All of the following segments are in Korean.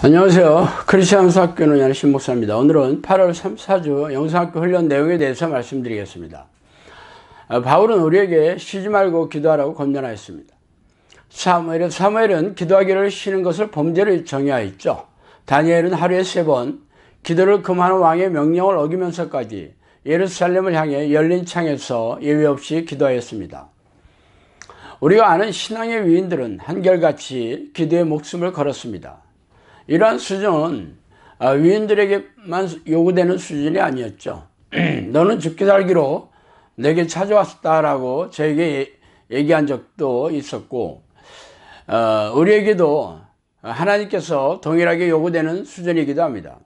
안녕하세요. 크리스천 사학교 논의 신목사입니다. 오늘은 8월 3, 4주 영상학교 훈련 내용에 대해서 말씀드리겠습니다. 아, 바울은 우리에게 쉬지 말고 기도하라고 권면하였습니다. 사무엘은, 사무엘은 기도하기를 쉬는 것을 범죄를 정의하였죠. 다니엘은 하루에 세 번 기도를 금하는 왕의 명령을 어기면서까지 예루살렘을 향해 열린 창에서 예외 없이 기도하였습니다. 우리가 아는 신앙의 위인들은 한결같이 기도의 목숨을 걸었습니다. 이러한 수준은 아, 위인들에게만 요구되는 수준이 아니었죠. 너는 죽기 살기로 내게 찾아왔다라고 저에게 예, 얘기한 적도 있었고 어, 우리에게도 하나님께서 동일하게 요구되는 수준이기도 합니다.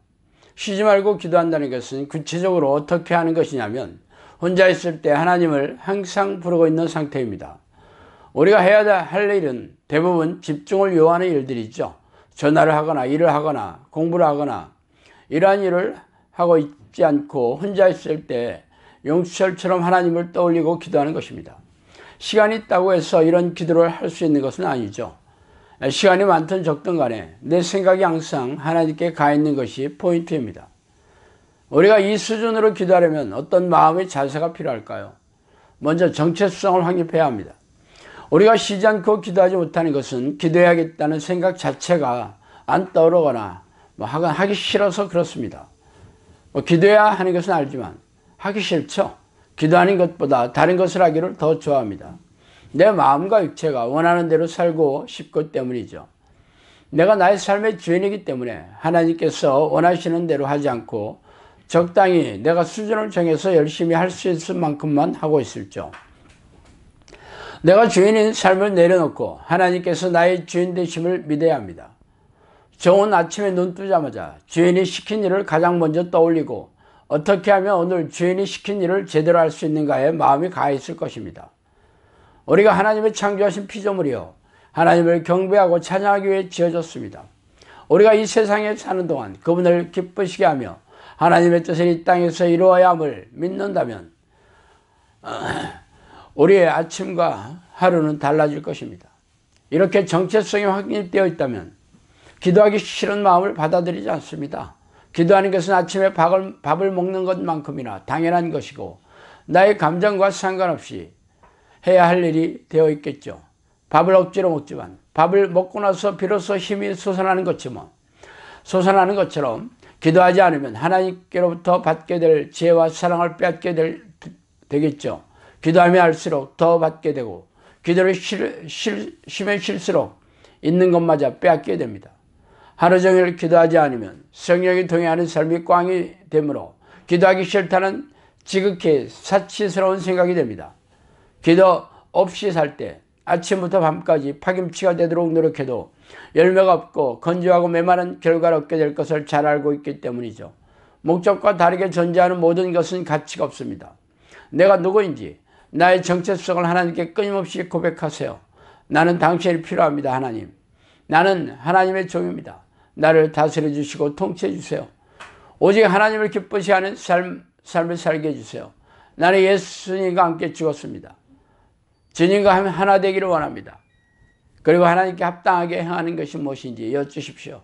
쉬지 말고 기도한다는 것은 구체적으로 어떻게 하는 것이냐면 혼자 있을 때 하나님을 항상 부르고 있는 상태입니다. 우리가 해야 할 일은 대부분 집중을 요하는 일들이죠. 전화를 하거나 일을 하거나 공부를 하거나 이러한 일을 하고 있지 않고 혼자 있을 때 용수철처럼 하나님을 떠올리고 기도하는 것입니다. 시간이 있다고 해서 이런 기도를 할 수 있는 것은 아니죠. 시간이 많든 적든 간에 내 생각이 항상 하나님께 가 있는 것이 포인트입니다. 우리가 이 수준으로 기도하려면 어떤 마음의 자세가 필요할까요? 먼저 정체성을 확립해야 합니다. 우리가 쉬지 않고 기도하지 못하는 것은 기도해야겠다는 생각 자체가 안 떠오르거나 뭐 하건 하기 싫어서 그렇습니다. 뭐 기도해야 하는 것은 알지만 하기 싫죠. 기도하는 것보다 다른 것을 하기를 더 좋아합니다. 내 마음과 육체가 원하는 대로 살고 싶기 때문이죠. 내가 나의 삶의 주인이기 때문에 하나님께서 원하시는 대로 하지 않고 적당히 내가 수준을 정해서 열심히 할 수 있을 만큼만 하고 있을죠. 내가 주인인 삶을 내려놓고 하나님께서 나의 주인 되심을 믿어야 합니다. 정은 아침에 눈 뜨자마자 주인이 시킨 일을 가장 먼저 떠올리고 어떻게 하면 오늘 주인이 시킨 일을 제대로 할 수 있는가에 마음이 가 있을 것입니다. 우리가 하나님의 창조하신 피조물이요. 하나님을 경배하고 찬양하기 위해 지어졌습니다. 우리가 이 세상에 사는 동안 그분을 기쁘시게 하며 하나님의 뜻을 이 땅에서 이루어야 함을 믿는다면 어, 우리의 아침과 하루는 달라질 것입니다. 이렇게 정체성이 확립되어 있다면 기도하기 싫은 마음을 받아들이지 않습니다. 기도하는 것은 아침에 밥을, 밥을 먹는 것만큼이나 당연한 것이고 나의 감정과 상관없이 해야 할 일이 되어 있겠죠. 밥을 억지로 먹지만 밥을 먹고 나서 비로소 힘이 솟아나는 것처럼 뭐, 솟아나는 것처럼 기도하지 않으면 하나님께로부터 받게 될 지혜와 사랑을 빼앗게 될, 되겠죠. 기도하며 할수록 더 받게 되고 기도를 실, 실, 심해 실수록 있는 것마저 빼앗게 됩니다. 하루 종일 기도하지 않으면 성령이 동의하는 삶이 꽝이 되므로 기도하기 싫다는 지극히 사치스러운 생각이 됩니다. 기도 없이 살 때 아침부터 밤까지 파김치가 되도록 노력해도 열매가 없고 건조하고 메마른 결과를 얻게 될 것을 잘 알고 있기 때문이죠. 목적과 다르게 존재하는 모든 것은 가치가 없습니다. 내가 누구인지 나의 정체성을 하나님께 끊임없이 고백하세요. 나는 당신이 필요합니다, 하나님. 나는 하나님의 종입니다. 나를 다스려 주시고 통치해 주세요. 오직 하나님을 기쁘시하는 삶, 삶을 살게 해주세요. 나는 예수님과 함께 죽었습니다. 주님과 하나 되기를 원합니다. 그리고 하나님께 합당하게 행하는 것이 무엇인지 여쭈십시오.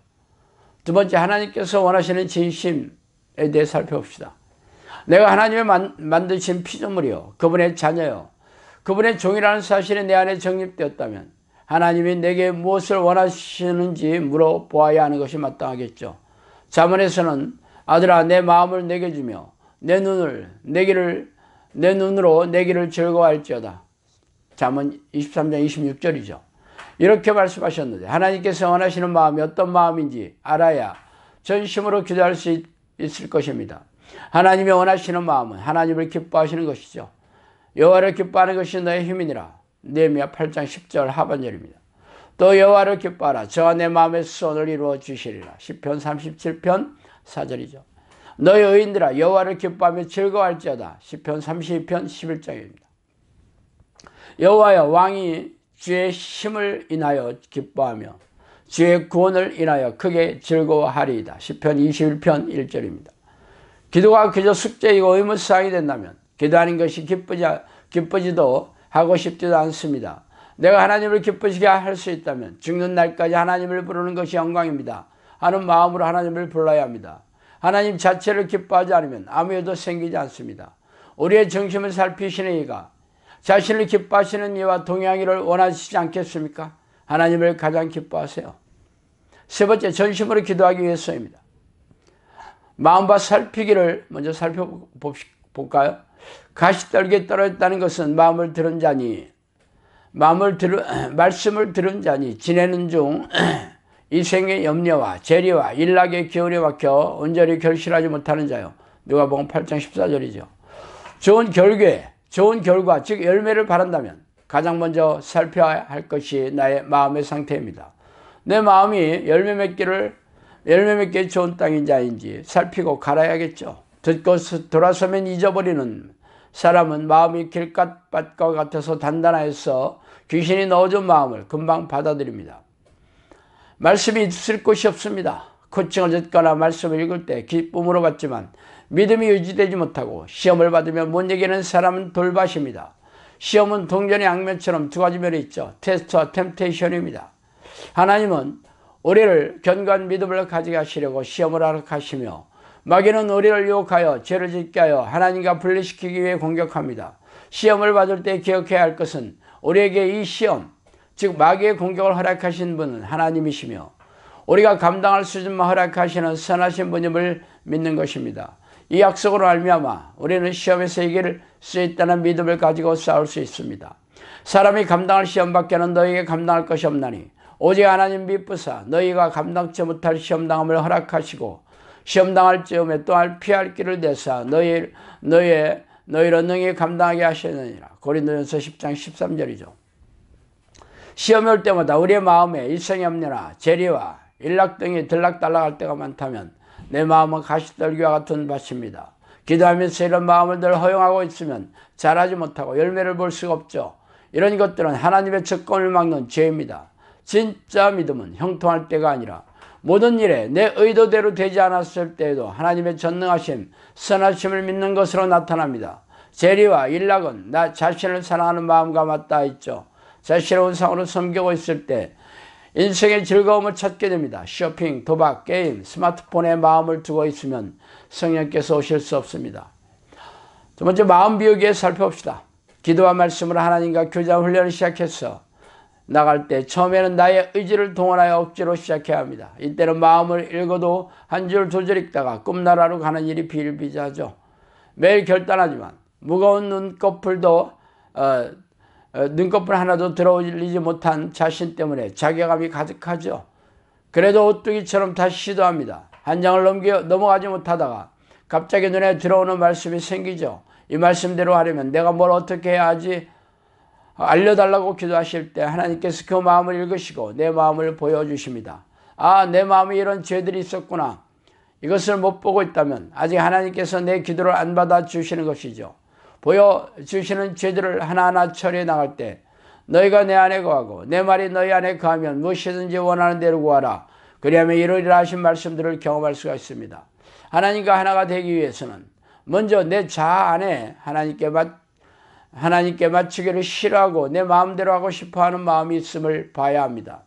두 번째, 하나님께서 원하시는 진심에 대해 살펴봅시다. 내가 하나님의 만, 드신 피조물이요 그분의 자녀요 그분의 종이라는 사실이 내 안에 정립되었다면 하나님이 내게 무엇을 원하시는지 물어보아야 하는 것이 마땅하겠죠. 자문에서는 아들아 내 마음을 내게 주며 내 눈을 내 길을 내 눈으로 내 길을 즐거워할지어다. 잠언 23장 26절이죠. 이렇게 말씀하셨는데 하나님께서 원하시는 마음이 어떤 마음인지 알아야 전심으로 기도할 수 있을 것입니다. 하나님이 원하시는 마음은 하나님을 기뻐하시는 것이죠. 여호와를 기뻐하는 것이 너의 힘이니라. 네미야 8장 10절 하반절입니다. 또 여호와를 기뻐하라. 저와 내 마음의 소원을 이루어 주시리라. 10편 37편 4절이죠. 너희 의인들아 여호와를 기뻐하며 즐거워할지어다. 10편 32편 11장입니다. 여호와여 왕이 주의 힘을 인하여 기뻐하며 주의 구원을 인하여 크게 즐거워하리이다. 10편 21편 1절입니다. 기도가 그저 숙제이고 의무사항이 된다면 기도하는 것이 기쁘지, 기쁘지도 하고 싶지도 않습니다. 내가 하나님을 기쁘시게 할 수 있다면 죽는 날까지 하나님을 부르는 것이 영광입니다. 하는 마음으로 하나님을 불러야 합니다. 하나님 자체를 기뻐하지 않으면 아무 일도 생기지 않습니다. 우리의 정심을 살피시는 이가 자신을 기뻐하시는 이와 동양이를 원하시지 않겠습니까? 하나님을 가장 기뻐하세요. 세 번째, 전심으로 기도하기 위해서입니다. 마음과 살피기를 먼저 살펴볼까요? 가시떨기에 떨어졌다는 것은 마음을 들은 자니 마음을 들 말씀을 들은 자니 지내는 중 이생의 염려와 재리와 일락의 기운에 막혀 온전히 결실하지 못하는 자요. 누가복음 8장 14절이죠. 좋은 결계, 좋은 결과, 즉 열매를 바란다면 가장 먼저 살펴야 할 것이 나의 마음의 상태입니다. 내 마음이 열매 맺기를 열매 맺기에 좋은 땅인지 아닌지 살피고 갈아야겠죠. 듣고 돌아서면 잊어버리는 사람은 마음이 길갓밭과 같아서 단단하여서 귀신이 넣어준 마음을 금방 받아들입니다. 말씀이 있을 곳이 없습니다. 코칭을 듣거나 말씀을 읽을 때 기쁨으로 받지만 믿음이 유지되지 못하고 시험을 받으며 못 이기는 사람은 돌밭입니다. 시험은 동전의 악면처럼 두 가지 면이 있죠. 테스트와 템테이션입니다. 하나님은 우리를 견고한 믿음을 가지게 하시려고 시험을 하락하시며 마귀는 우리를 유혹하여 죄를 짓게 하여 하나님과 분리시키기 위해 공격합니다. 시험을 받을 때 기억해야 할 것은 우리에게 이 시험, 즉 마귀의 공격을 허락하신 분은 하나님이시며 우리가 감당할 수준만 허락하시는 선하신 분임을 믿는 것입니다. 이 약속으로 알미암아 우리는 시험에서 이길 수 있다는 믿음을 가지고 싸울 수 있습니다. 사람이 감당할 시험밖에는 너에게 감당할 것이 없나니 오직 하나님 믿부사 너희가 감당치 못할 시험당함을 허락하시고 시험당할 즈음에 또한 피할 길을 대사 너희 너의 너희로 능히 감당하게 하시느니라. 고린도전서 10장 13절이죠. 시험이 올 때마다 우리의 마음에 일생의 염려나 재리와 일락 등이 들락달락할 때가 많다면 내 마음은 가시떨기와 같은 밭입니다. 기도하면서 이런 마음을 늘 허용하고 있으면 자라지 못하고 열매를 볼 수가 없죠. 이런 것들은 하나님의 적권을 막는 죄입니다. 진짜 믿음은 형통할 때가 아니라 모든 일에 내 의도대로 되지 않았을 때에도 하나님의 전능하심, 선하심을 믿는 것으로 나타납니다. 재리와 일락은 나 자신을 사랑하는 마음과 맞닿아 있죠. 자신의 상으로 섬기고 있을 때 인생의 즐거움을 찾게 됩니다. 쇼핑, 도박, 게임, 스마트폰에 마음을 두고 있으면 성령께서 오실 수 없습니다. 두 번째 마음 비우기에 살펴봅시다. 기도와 말씀으로 하나님과 교자 훈련을 시작해서 나갈 때 처음에는 나의 의지를 동원하여 억지로 시작해야 합니다. 이때는 마음을 읽어도 한 줄 두 줄 읽다가 꿈나라로 가는 일이 비일비재하죠. 매일 결단하지만 무거운 눈꺼풀도 어, 어, 눈꺼풀 하나도 들어올리지 못한 자신 때문에 자괴감이 가득하죠. 그래도 오뚜기처럼 다시 시도합니다. 한 장을 넘겨 넘어가지 못하다가 갑자기 눈에 들어오는 말씀이 생기죠. 이 말씀대로 하려면 내가 뭘 어떻게 해야 하지 알려달라고 기도하실 때 하나님께서 그 마음을 읽으시고 내 마음을 보여주십니다. 아, 내 마음에 이런 죄들이 있었구나. 이것을 못 보고 있다면 아직 하나님께서 내 기도를 안 받아주시는 것이죠. 보여주시는 죄들을 하나하나 처리해 나갈 때 너희가 내 안에 거하고 내 말이 너희 안에 거하면 무엇이든지 원하는 대로 구하라. 그리하면 이러이라 하신 말씀들을 경험할 수가 있습니다. 하나님과 하나가 되기 위해서는 먼저 내자 안에 하나님께 하나님께 맞추기를 싫어하고 내 마음대로 하고 싶어하는 마음이 있음을 봐야 합니다.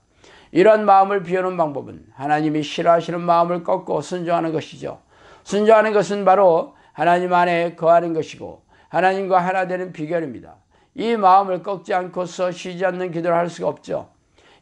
이런 마음을 비우는 방법은 하나님이 싫어하시는 마음을 꺾고 순종하는 것이죠. 순종하는 것은 바로 하나님 안에 거하는 것이고 하나님과 하나 되는 비결입니다. 이 마음을 꺾지 않고서 쉬지 않는 기도를 할 수가 없죠.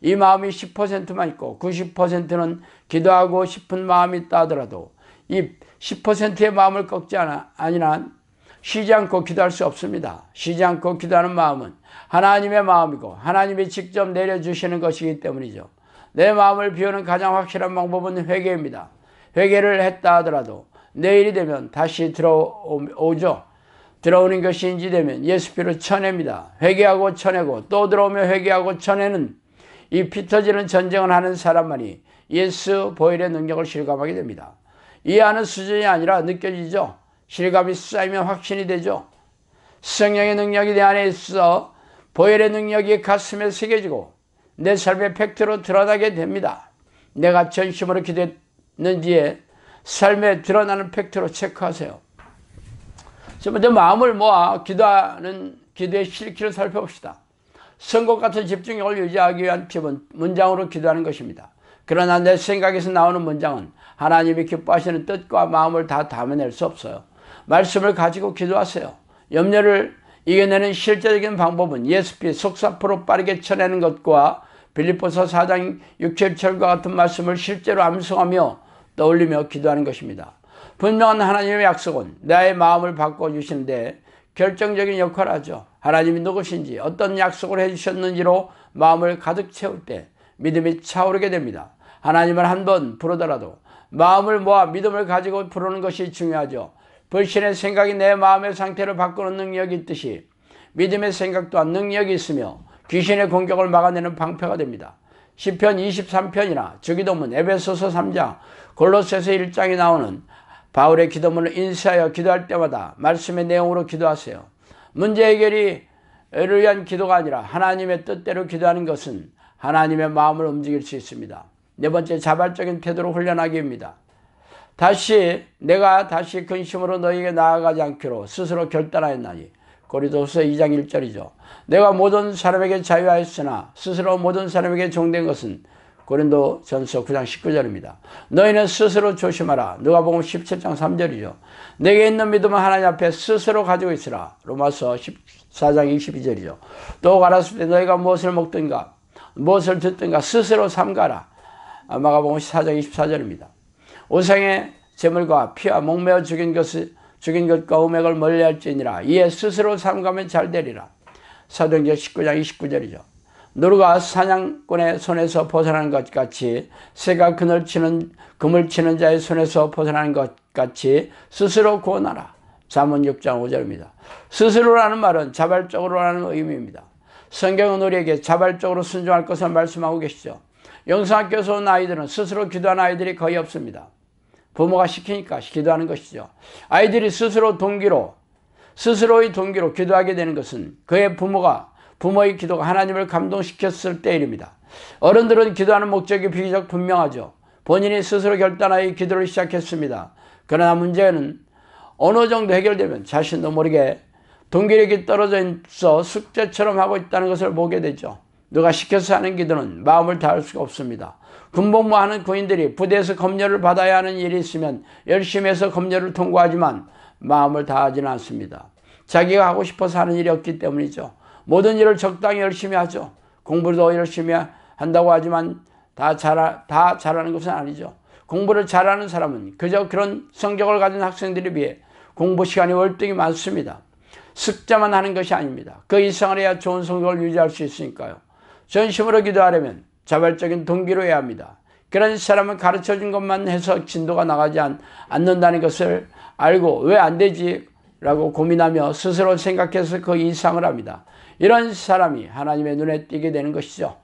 이 마음이 10%만 있고 90%는 기도하고 싶은 마음이 있다 하더라도 이 10%의 마음을 꺾지 않아, 아니란 쉬지 않고 기도할 수 없습니다. 쉬지 않고 기도하는 마음은 하나님의 마음이고 하나님이 직접 내려주시는 것이기 때문이죠. 내 마음을 비우는 가장 확실한 방법은 회개입니다. 회개를 했다 하더라도 내일이 되면 다시 들어오죠. 들어오는 것이 인지되면 예수피로 쳐냅니다. 회개하고 쳐내고 또 들어오며 회개하고 쳐내는 이 피터지는 전쟁을 하는 사람만이 예수 보일의 능력을 실감하게 됩니다. 이해하는 수준이 아니라 느껴지죠. 실감이 쌓이면 확신이 되죠. 성령의 능력이 내 안에 있어 보혈의 능력이 가슴에 새겨지고 내 삶의 팩트로 드러나게 됩니다. 내가 전심으로 기도했는지에 삶에 드러나는 팩트로 체크하세요. 먼저 마음을 모아 기도하는 기도의 실기를 살펴봅시다. 선곡 같은 집중력을 유지하기 위한 기본 문장으로 기도하는 것입니다. 그러나 내 생각에서 나오는 문장은 하나님이 기뻐하시는 뜻과 마음을 다 담아낼 수 없어요. 말씀을 가지고 기도하세요. 염려를 이겨내는 실제적인 방법은 예수피 속사포로 빠르게 쳐내는 것과 빌립보서 4장 6절과 같은 말씀을 실제로 암송하며 떠올리며 기도하는 것입니다. 분명한 하나님의 약속은 나의 마음을 바꿔주신데 결정적인 역할을 하죠. 하나님이 누구신지 어떤 약속을 해주셨는지로 마음을 가득 채울 때 믿음이 차오르게 됩니다. 하나님을 한 번 부르더라도 마음을 모아 믿음을 가지고 부르는 것이 중요하죠. 불신의 생각이 내 마음의 상태를 바꾸는 능력이 있듯이 믿음의 생각 또한 능력이 있으며 귀신의 공격을 막아내는 방패가 됩니다. 시편 23편이나 주기도문 에베소서 3장 골로새서 1장에 나오는 바울의 기도문을 인쇄하여 기도할 때마다 말씀의 내용으로 기도하세요. 문제 해결이 를 위한 기도가 아니라 하나님의 뜻대로 기도하는 것은 하나님의 마음을 움직일 수 있습니다. 네 번째 자발적인 태도로 훈련하기입니다. 다시 내가 다시 근심으로 너희에게 나아가지 않기로 스스로 결단하였나니 고리도서 2장 1절이죠. 내가 모든 사람에게 자유하였으나 스스로 모든 사람에게 종된 것은 고린도 전서 9장 19절입니다. 너희는 스스로 조심하라. 누가복음 17장 3절이죠. 내게 있는 믿음은 하나님 앞에 스스로 가지고 있으라. 로마서 14장 22절이죠. 또 가라스되 너희가 무엇을 먹든가 무엇을 듣든가 스스로 삼가라. 아, 마가복음 14장 24절입니다. 우상의 재물과 피와 목매어 죽인 것을 죽인 것과 음액을 멀리할지니라 이에 스스로 삼가면 잘 되리라 사도행전 19장 29절이죠 누르가 사냥꾼의 손에서 벗어난 것 같이 새가 그늘 치는 금을 치는 자의 손에서 벗어난 것 같이 스스로 구원하라 잠언 6장 5절입니다 스스로라는 말은 자발적으로라는 의미입니다 성경은 우리에게 자발적으로 순종할 것을 말씀하고 계시죠 영상학교에서 온 아이들은 스스로 기도한 아이들이 거의 없습니다 부모가 시키니까 기도하는 것이죠. 아이들이 스스로 동기로 스스로의 동기로 기도하게 되는 것은 그의 부모가 부모의 기도가 하나님을 감동시켰을 때입니다 어른들은 기도하는 목적이 비교적 분명하죠. 본인이 스스로 결단하여 기도를 시작했습니다. 그러나 문제는 어느 정도 해결되면 자신도 모르게 동기력이 떨어져 있어 숙제처럼 하고 있다는 것을 보게 되죠. 누가 시켜서 하는 기도는 마음을 다할 수가 없습니다. 군복무하는 군인들이 부대에서 검열을 받아야 하는 일이 있으면 열심히 해서 검열을 통과하지만 마음을 다하지는 않습니다. 자기가 하고 싶어서 하는 일이 없기 때문이죠. 모든 일을 적당히 열심히 하죠. 공부도 열심히 한다고 하지만 다, 잘, 다 잘하는 것은 아니죠. 공부를 잘하는 사람은 그저 그런 성격을 가진 학생들에 비해 공부 시간이 월등히 많습니다. 습자만 하는 것이 아닙니다. 그 이상을 해야 좋은 성적을 유지할 수 있으니까요. 전심으로 기도하려면 자발적인 동기로 해야 합니다. 그런 사람은 가르쳐준 것만 해서 진도가 나가지 않, 는다는 것을 알고 왜 안 되지? 라고 고민하며 스스로 생각해서 그 이상을 합니다. 이런 사람이 하나님의 눈에 띄게 되는 것이죠.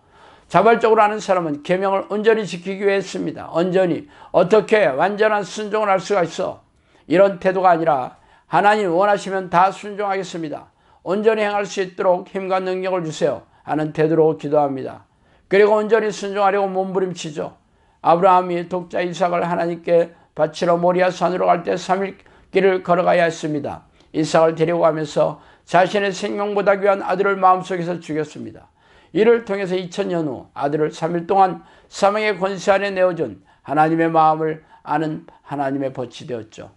자발적으로 하는 사람은 계명을 온전히 지키기 위해 씁니다. 온전히 어떻게 완전한 순종을 할 수가 있어? 이런 태도가 아니라 하나님 원하시면 다 순종하겠습니다. 온전히 행할 수 있도록 힘과 능력을 주세요. 하는 태도로 기도합니다. 그리고 온전히 순종하려고 몸부림치죠. 아브라함이 독자 이삭을 하나님께 바치러 모리아 산으로 갈 때 3일 길을 걸어가야 했습니다. 이삭을 데려가면서 자신의 생명보다 귀한 아들을 마음속에서 죽였습니다. 이를 통해서 2000년 후 아들을 3일 동안 사망의 권세 안에 내어준 하나님의 마음을 아는 하나님의 벗이 되었죠.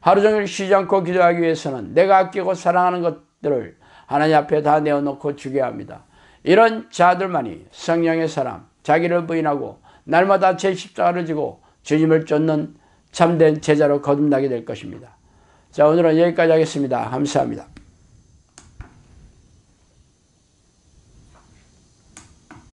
하루 종일 쉬지 않고 기도하기 위해서는 내가 아끼고 사랑하는 것들을 하나님 앞에 다 내어놓고 죽여야 합니다. 이런 자들만이 성령의 사람, 자기를 부인하고 날마다 제 십자가를 지고 주님을 쫓는 참된 제자로 거듭나게 될 것입니다. 자, 오늘은 여기까지 하겠습니다. 감사합니다.